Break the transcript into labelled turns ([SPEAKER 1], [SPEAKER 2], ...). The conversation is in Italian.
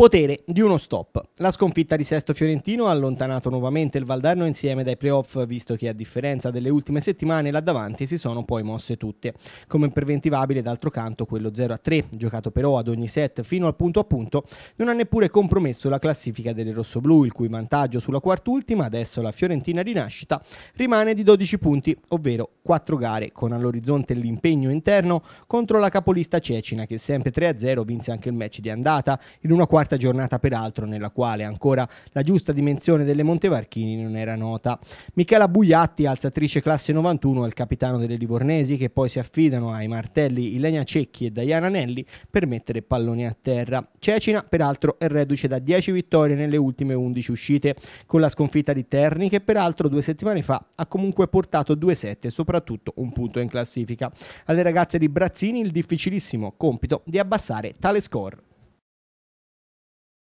[SPEAKER 1] potere di uno stop. La sconfitta di Sesto Fiorentino ha allontanato nuovamente il Valdarno insieme dai playoff, visto che a differenza delle ultime settimane là davanti si sono poi mosse tutte. Come preventivabile d'altro canto quello 0-3, giocato però ad ogni set fino al punto a punto, non ha neppure compromesso la classifica delle rossoblù, il cui vantaggio sulla quart'ultima, adesso la Fiorentina rinascita, rimane di 12 punti, ovvero 4 gare, con all'orizzonte l'impegno interno contro la capolista Cecina, che sempre 3-0 vinse anche il match di andata, in una quarta quarta giornata peraltro nella quale ancora la giusta dimensione delle Montevarchini non era nota. Michela Bugliatti, alzatrice classe 91, è il capitano delle Livornesi che poi si affidano ai martelli Ilenia Cecchi e Diana Nelli per mettere palloni a terra. Cecina peraltro è reduce da 10 vittorie nelle ultime 11 uscite, con la sconfitta di Terni che peraltro due settimane fa ha comunque portato 2-7 e soprattutto un punto in classifica. Alle ragazze di Brazzini il difficilissimo compito di abbassare tale score.